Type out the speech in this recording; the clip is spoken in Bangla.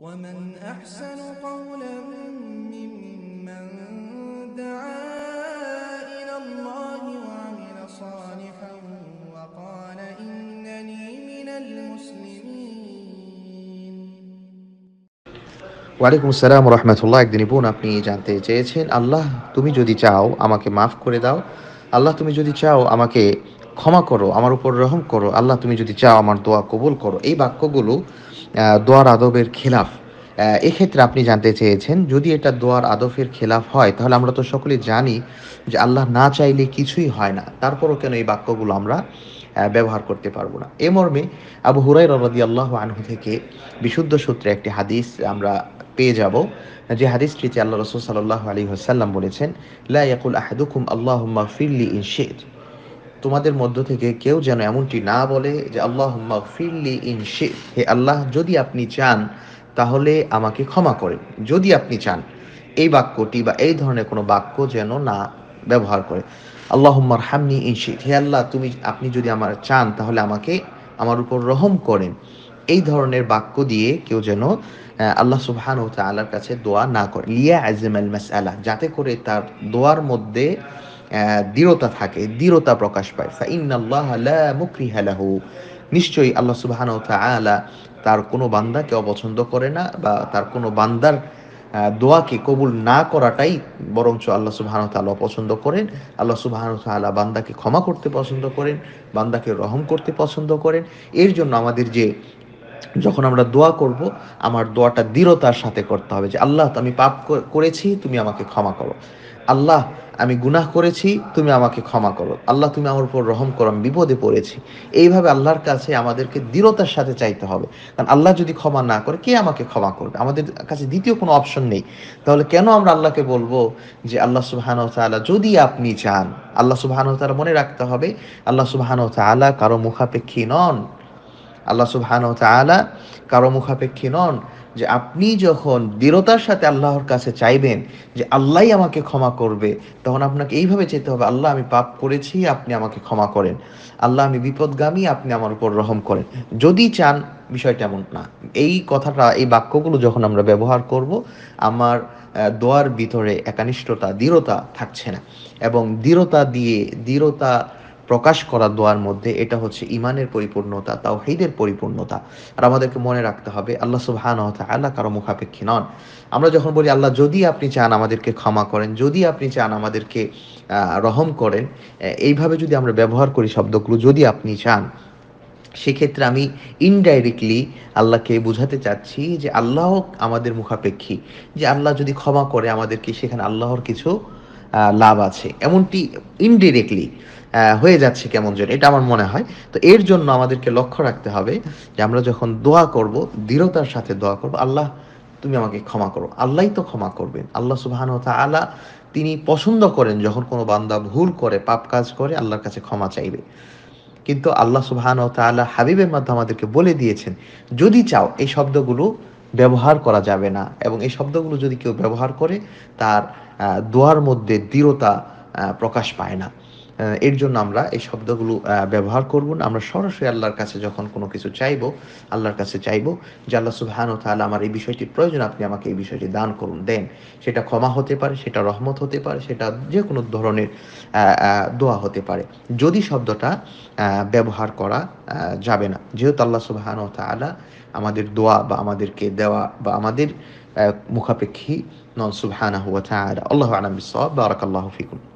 ومن أحسن قولا ممن دعا إلى الله وعمل صالحا وقال إنني من المسلمين ওয়ালাইকুম আসসালাম রহমতুল্লাহ একদিন বোন আপনি জানতে চেয়েছেন আল্লাহ তুমি যদি চাও আমাকে মাফ করে দাও আল্লাহ তুমি যদি চাও আমাকে ক্ষমা করো আমার উপর রহম করো আল্লাহ তুমি যদি চাও আমার দোয়া কবুল করো এই বাক্যগুলো দোয়ার আদবের খেলাফ এক্ষেত্রে আপনি জানতে চেয়েছেন যদি এটা দোয়ার আদফের খেলাফ হয় তাহলে আমরা তো সকলে জানি যে আল্লাহ না চাইলে কিছুই হয় না তারপরও কেন এই বাক্যগুলো আমরা ব্যবহার করতে পারবো না এ মর্মে আবু হুরাই রদি আল্লাহ আনহু থেকে বিশুদ্ধ সূত্রে একটি হাদিস আমরা পেয়ে যাব যে হাদিসটিতে আল্লাহ রসুল সাল্লাহ আলী হাসাল্লাম বলেছেন লা ইয়াকুল আহাদুকুম আল্লাহ ফিল্লি ইন শেখ তোমাদের মধ্য থেকে কেউ যেন এমনটি না বলে যে আল্লাহ ফিরলি ইন হে আল্লাহ যদি আপনি চান তাহলে আমাকে ক্ষমা করেন যদি আপনি চান এই বাক্যটি বা এই ধরনের কোনো বাক্য যেন না ব্যবহার করে আল্লাহম্মার হামনি ইনশিদ হে আল্লাহ তুমি আপনি যদি আমার চান তাহলে আমাকে আমার উপর রহম করেন এই ধরনের বাক্য দিয়ে কেউ যেন আল্লাহ সুবহান ও তাল্লার কাছে দোয়া না করে লিয়া আজিম আল মাস আল্লাহ যাতে করে তার দোয়ার মধ্যে দৃঢ়তা থাকে দৃঢ়তা প্রকাশ পায় মুকরিহালাহু নিশ্চয়ই আল্লাহ সুবাহান আলা তার কোনো বান্দাকে অপছন্দ করে না বা তার কোনো বান্দার দোয়াকে কবুল না করাটাই বরঞ্চ আল্লাহ সুবাহান তালা অপছন্দ করেন আল্লাহ সুবাহান তালা বান্দাকে ক্ষমা করতে পছন্দ করেন বান্দাকে রহম করতে পছন্দ করেন এর জন্য আমাদের যে যখন আমরা দোয়া করব আমার দোয়াটা দৃঢ়তার সাথে করতে হবে যে আল্লাহ আমি পাপ করেছি তুমি আমাকে ক্ষমা করো আল্লাহ আমি গুনাহ করেছি তুমি আমাকে ক্ষমা করো আল্লাহ তুমি আমার উপর রহম করো আমি বিপদে পড়েছি এইভাবে আল্লাহর কাছে আমাদেরকে দৃঢ়তার সাথে চাইতে হবে কারণ আল্লাহ যদি ক্ষমা না করে কে আমাকে ক্ষমা করবে আমাদের কাছে দ্বিতীয় কোনো অপশন নেই তাহলে কেন আমরা আল্লাহকে বলবো যে আল্লাহ সুবাহান তালা যদি আপনি চান আল্লাহ সুবাহান তালা মনে রাখতে হবে আল্লাহ সুবাহান তালা কারো মুখাপেক্ষী নন আল্লাহ সুবাহান তালা কারো মুখাপেক্ষী নন যে আপনি যখন দৃঢ়তার সাথে আল্লাহর কাছে চাইবেন যে আল্লাহ আমাকে ক্ষমা করবে তখন আপনাকে এইভাবে চাইতে হবে আল্লাহ আমি পাপ করেছি আপনি আমাকে ক্ষমা করেন আল্লাহ আমি বিপদগামী আপনি আমার উপর রহম করেন যদি চান বিষয়টা এমন না এই কথাটা এই বাক্যগুলো যখন আমরা ব্যবহার করব আমার দোয়ার ভিতরে একানিষ্ঠতা দৃঢ়তা থাকছে না এবং দৃঢ়তা দিয়ে দৃঢ়তা প্রকাশ করা দোয়ার মধ্যে এটা হচ্ছে ইমানের পরিপূর্ণতা তাও হেদের পরিপূর্ণতা আর আমাদেরকে মনে রাখতে হবে আল্লাহ সুবহান আল্লাহ কারো মুখাপেক্ষী নন আমরা যখন বলি আল্লাহ যদি আপনি চান আমাদেরকে ক্ষমা করেন যদি আপনি চান আমাদেরকে রহম করেন এইভাবে যদি আমরা ব্যবহার করি শব্দগুলো যদি আপনি চান সেক্ষেত্রে আমি ইনডাইরেক্টলি আল্লাহকে বোঝাতে চাচ্ছি যে আল্লাহ আমাদের মুখাপেক্ষী যে আল্লাহ যদি ক্ষমা করে আমাদেরকে সেখানে আল্লাহর কিছু লাভ আছে এমনটি ইনডিরেক্টলি হয়ে যাচ্ছে কেমন যেন এটা আমার মনে হয় তো এর জন্য আমাদেরকে লক্ষ্য রাখতে হবে যে আমরা যখন দোয়া করব দৃঢ়তার সাথে দোয়া করব আল্লাহ তুমি আমাকে ক্ষমা করো আল্লাহ তো ক্ষমা করবেন আল্লাহ সুবাহান আলা তিনি পছন্দ করেন যখন কোনো বান্দা ভুল করে পাপ কাজ করে আল্লাহর কাছে ক্ষমা চাইবে কিন্তু আল্লাহ সুবাহান তালা হাবিবের মাধ্যমে আমাদেরকে বলে দিয়েছেন যদি চাও এই শব্দগুলো ব্যবহার করা যাবে না এবং এই শব্দগুলো যদি কেউ ব্যবহার করে তার দোয়ার মধ্যে দৃঢ়তা প্রকাশ পায় না এর জন্য আমরা এই শব্দগুলো ব্যবহার করব না আমরা সরাসরি আল্লাহর কাছে যখন কোনো কিছু চাইব আল্লাহর কাছে চাইব যে আল্লাহ সুবহান তাহলে আমার এই বিষয়টি প্রয়োজন আপনি আমাকে এই বিষয়টি দান করুন দেন সেটা ক্ষমা হতে পারে সেটা রহমত হতে পারে সেটা যে কোনো ধরনের দোয়া হতে পারে যদি শব্দটা ব্যবহার করা যাবে না যেহেতু আল্লাহ সুবহান তালা আমাদের দোয়া বা আমাদেরকে দেওয়া বা আমাদের মুখাপেক্ষী নন সুবহানাহু ওয়া আল্লাহ আল্লাহু আলাম বিসসাওয়াব বারাকাল্লাহু ফিকুন